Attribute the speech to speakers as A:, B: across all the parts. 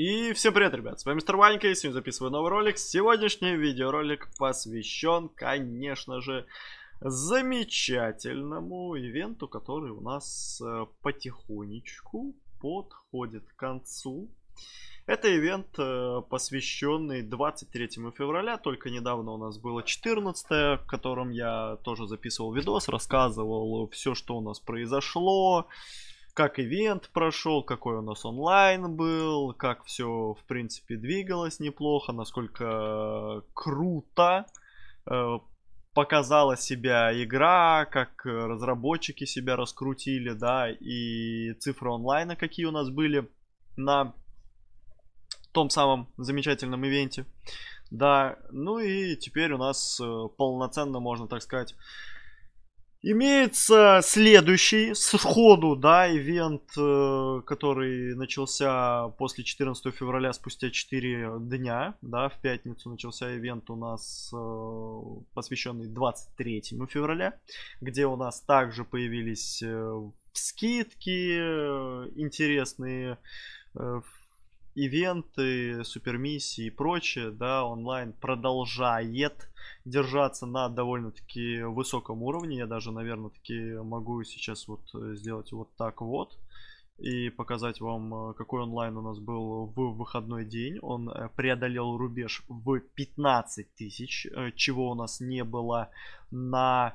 A: И всем привет, ребят, с вами Мистер Ванька, и сегодня записываю новый ролик. Сегодняшний видеоролик посвящен, конечно же, замечательному ивенту, который у нас э, потихонечку подходит к концу. Это ивент, э, посвященный 23 февраля, только недавно у нас было 14, в котором я тоже записывал видос, рассказывал все, что у нас произошло, как ивент прошел, какой у нас онлайн был, как все, в принципе, двигалось неплохо, насколько э, круто э, показала себя игра, как разработчики себя раскрутили, да, и цифры онлайна, какие у нас были на том самом замечательном ивенте. Да, ну и теперь у нас э, полноценно, можно так сказать, Имеется следующий сходу, да, ивент, э, который начался после 14 февраля, спустя 4 дня, да, в пятницу начался ивент у нас, э, посвященный 23 февраля, где у нас также появились э, скидки интересные, ивенты, супермиссии и прочее, да, онлайн продолжает держаться на довольно-таки высоком уровне. Я даже, наверное-таки могу сейчас вот э, сделать вот так вот и показать вам, э, какой онлайн у нас был в выходной день. Он э, преодолел рубеж в 15 тысяч, чего у нас не было на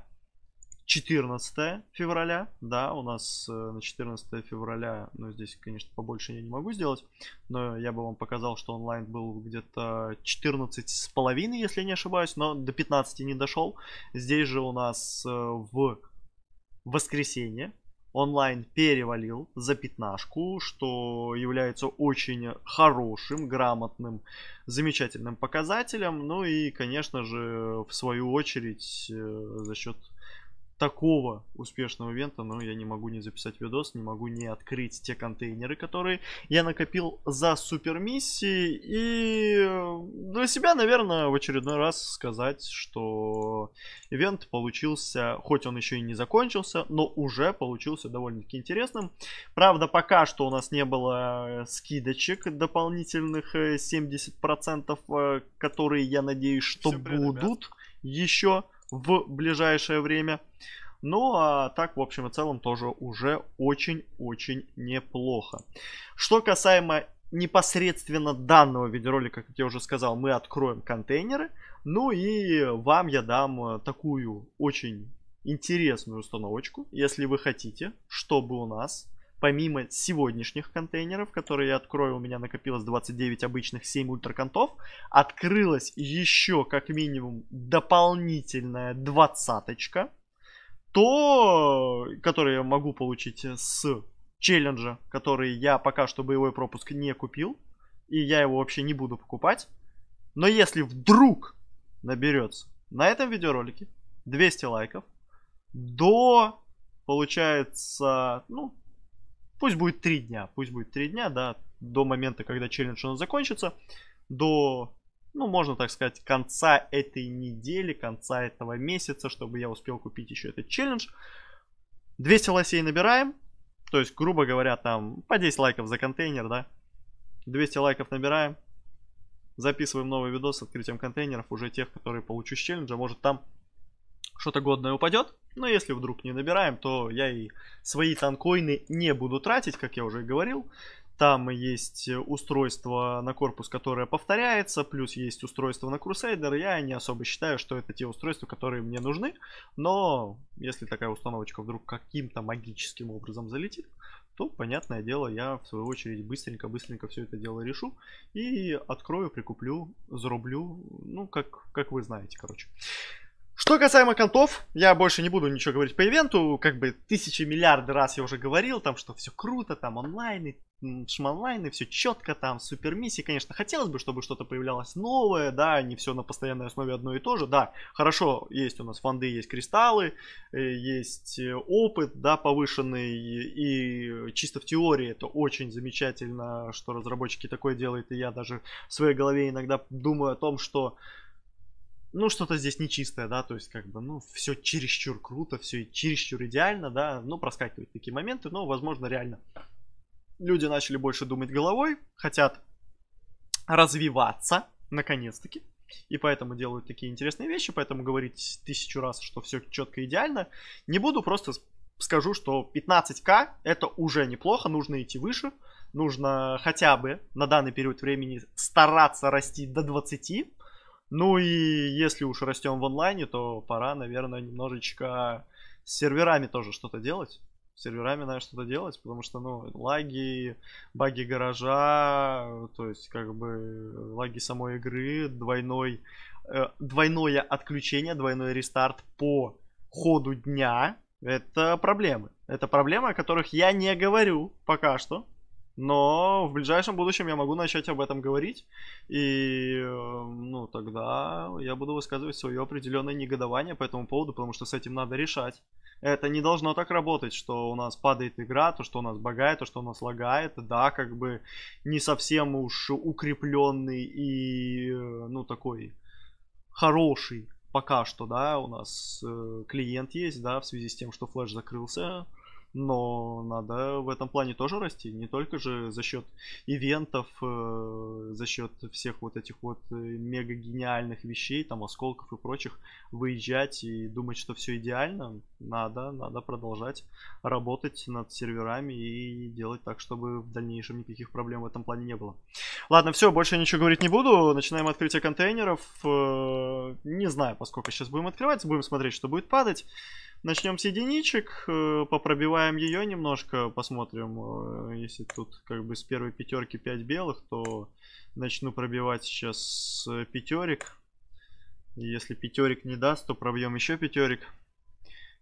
A: 14 февраля, да, у нас э, на 14 февраля, ну здесь, конечно, побольше я не могу сделать, но я бы вам показал, что онлайн был где-то 14 с половиной, если я не ошибаюсь, но до 15 не дошел. Здесь же у нас э, в воскресенье онлайн перевалил за пятнашку, что является очень хорошим, грамотным, замечательным показателем. Ну и, конечно же, в свою очередь, э, за счет такого успешного ивента, но я не могу не записать видос, не могу не открыть те контейнеры, которые я накопил за супер миссии. И э, для себя, наверное, в очередной раз сказать, что ивент получился, хоть он еще и не закончился, но уже получился довольно-таки интересным. Правда, пока что у нас не было э, скидочек дополнительных 70%, э, которые, я надеюсь, что Всем будут еще в ближайшее время. Ну, а так, в общем и целом, тоже уже очень-очень неплохо. Что касаемо непосредственно данного видеоролика, как я уже сказал, мы откроем контейнеры. Ну и вам я дам э, такую очень интересную установочку, если вы хотите, чтобы у нас помимо сегодняшних контейнеров, которые я открою, у меня накопилось 29 обычных, 7 ультраконтов, открылась еще как минимум дополнительная двадцаточка, то, которую я могу получить с челленджа, который я пока что боевой пропуск не купил, и я его вообще не буду покупать. Но если вдруг наберется на этом видеоролике 200 лайков, до, получается, ну, Пусть будет 3 дня, пусть будет 3 дня, да, до момента, когда челлендж у нас закончится, до, ну, можно так сказать, конца этой недели, конца этого месяца, чтобы я успел купить еще этот челлендж. 200 лосей набираем, то есть, грубо говоря, там по 10 лайков за контейнер, да, 200 лайков набираем, записываем новый видос с открытием контейнеров, уже тех, которые получу с челленджа, может там что-то годное упадет, но если вдруг не набираем, то я и свои танкоины не буду тратить, как я уже и говорил. Там есть э, устройство на корпус, которое повторяется, плюс есть устройство на Crusader. Я не особо считаю, что это те устройства, которые мне нужны. Но если такая установочка вдруг каким-то магическим образом залетит, то, понятное дело, я в свою очередь быстренько-быстренько все это дело решу и открою, прикуплю, зарублю, ну, как, как вы знаете, короче. Что касаемо контов, я больше не буду ничего говорить по ивенту, как бы тысячи миллиарды раз я уже говорил, там, что все круто, там онлайн онлайны, и все четко, там супер миссии, конечно, хотелось бы, чтобы что-то появлялось новое, да, а не все на постоянной основе одно и то же, да, хорошо, есть у нас фонды, есть кристаллы, э, есть э, опыт, да, повышенный, и чисто в теории это очень замечательно, что разработчики такое делают, и я даже в своей голове иногда думаю о том, что ну, что-то здесь нечистое, да, то есть, как бы, ну, все чересчур круто, все чересчур идеально, да, ну, проскакивают такие моменты, но, возможно, реально люди начали больше думать головой, хотят развиваться, наконец-таки, и поэтому делают такие интересные вещи, поэтому говорить тысячу раз, что все четко идеально, не буду, просто скажу, что 15к это уже неплохо, нужно идти выше, нужно хотя бы на данный период времени стараться расти до 20, ну и если уж растем в онлайне, то пора, наверное, немножечко с серверами тоже что-то делать. С серверами надо что-то делать, потому что, ну, лаги, баги гаража, то есть, как бы, лаги самой игры, двойной, э, двойное отключение, двойной рестарт по ходу дня, это проблемы. Это проблемы, о которых я не говорю пока что, но в ближайшем будущем я могу начать об этом говорить, и эм, ну, тогда я буду высказывать свое определенное негодование по этому поводу, потому что с этим надо решать. Это не должно так работать, что у нас падает игра, то, что у нас багает, то, что у нас лагает, да, как бы не совсем уж укрепленный и, э, ну, такой хороший пока что, да, у нас э, клиент есть, да, в связи с тем, что флеш закрылся, но надо в этом плане тоже расти, не только же за счет ивентов, э, за счет всех вот этих вот э, мега гениальных вещей, там осколков и прочих, выезжать и думать, что все идеально, надо, надо продолжать работать над серверами и делать так, чтобы в дальнейшем никаких проблем в этом плане не было. Ладно, все, больше ничего говорить не буду, начинаем открытие контейнеров, э, не знаю, поскольку сейчас будем открывать, будем смотреть, что будет падать. Начнем с единичек, э, попробиваем ее немножко, посмотрим, э, если тут как бы с первой пятерки 5 белых, то начну пробивать сейчас пятерик. Если пятерик не даст, то пробьем еще пятерик.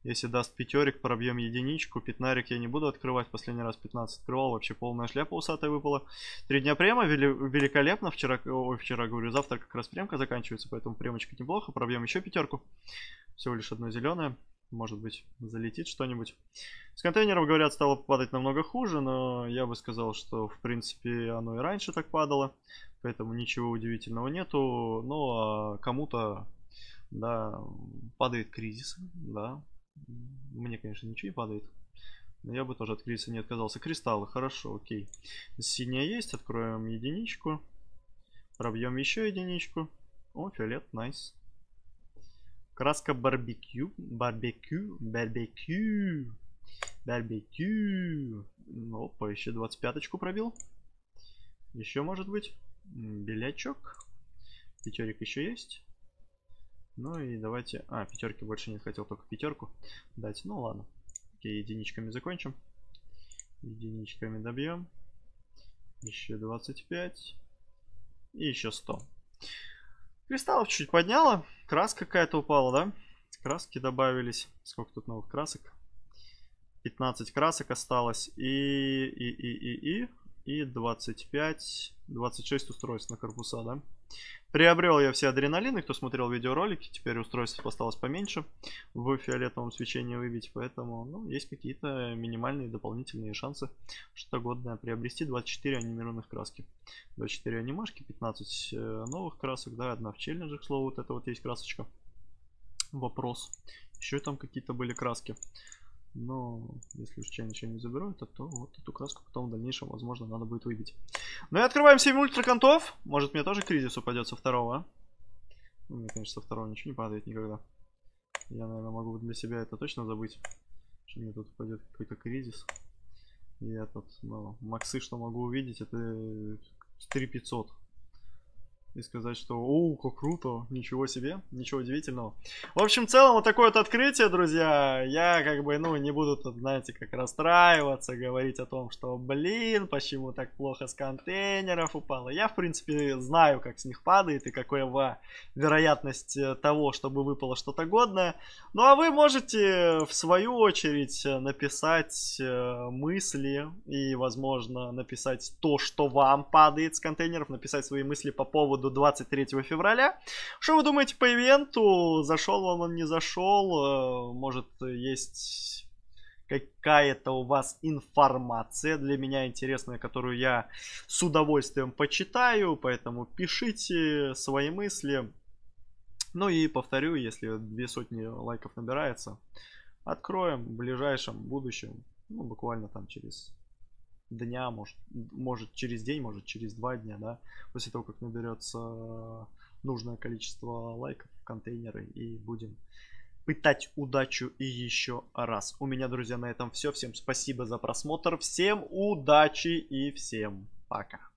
A: Если даст пятерик, пробьем единичку. Пятнарик я не буду открывать. Последний раз 15 открывал. Вообще полная шляпа усатая выпала. Три дня према. Великолепно. Вчера, ой, вчера говорю, завтра как раз премка заканчивается. Поэтому премочка неплохо. Пробьем еще пятерку. Всего лишь одно зеленое может быть, залетит что-нибудь. С контейнеров, говорят, стало падать намного хуже, но я бы сказал, что, в принципе, оно и раньше так падало, поэтому ничего удивительного нету. Но ну, а кому-то, да, падает кризис, да. Мне, конечно, ничего не падает. Но я бы тоже от кризиса не отказался. Кристаллы, хорошо, окей. Синяя есть, откроем единичку. Пробьем еще единичку. О, фиолет, найс. Nice. Краска барбекю. Барбекю. Барбекю. Барбекю. Ну, опа, еще 25-очку пробил. Еще может быть. Белячок. Пятерик еще есть. Ну и давайте... А, пятерки больше не хотел, только пятерку дать. Ну ладно. Окей, единичками закончим. Единичками добьем. Еще 25. И еще 100. Кристалл чуть подняла. Краска какая-то упала, да? Краски добавились. Сколько тут новых красок? 15 красок осталось. И, и, и, и, и, и 25, 26 устройств на корпуса, да? Приобрел я все адреналины, кто смотрел видеоролики, теперь устройство осталось поменьше в фиолетовом свечении выбить, поэтому ну, есть какие-то минимальные дополнительные шансы что годное приобрести 24 анимированных краски, 24 анимашки, 15 э, новых красок, да, одна в челлендже, к слову, вот это вот есть красочка. Вопрос. Еще там какие-то были краски. Но если уж чай ничего не заберу, это то вот эту краску потом в дальнейшем, возможно, надо будет выбить. Ну и открываем 7 ультраконтов. Может мне тоже кризис упадет со второго. Ну, мне, конечно, со второго ничего не падает никогда. Я, наверное, могу для себя это точно забыть. Что мне тут упадет какой-то кризис. И этот, ну, максы, что могу увидеть, это 3500 и сказать, что «О, как круто, ничего себе, ничего удивительного». В общем, в целом, вот такое вот открытие, друзья. Я как бы, ну, не буду тут, знаете, как расстраиваться, говорить о том, что, блин, почему так плохо с контейнеров упало. Я, в принципе, знаю, как с них падает и какова вероятность э, того, чтобы выпало что-то годное. Ну, а вы можете, э, в свою очередь, э, написать мысли и, возможно, написать то, что вам падает с контейнеров, написать свои мысли по поводу до 23 февраля. Что вы думаете по ивенту? Зашел вам он, не зашел? Э, может, есть какая-то у вас информация для меня интересная, которую я с удовольствием почитаю, поэтому пишите свои мысли. Ну и повторю, если две сотни лайков набирается, откроем в ближайшем будущем, ну буквально там через дня, может, может через день, может через два дня, да, после того, как наберется нужное количество лайков контейнеры и будем пытать удачу и еще раз. У меня, друзья, на этом все. Всем спасибо за просмотр, всем удачи и всем пока.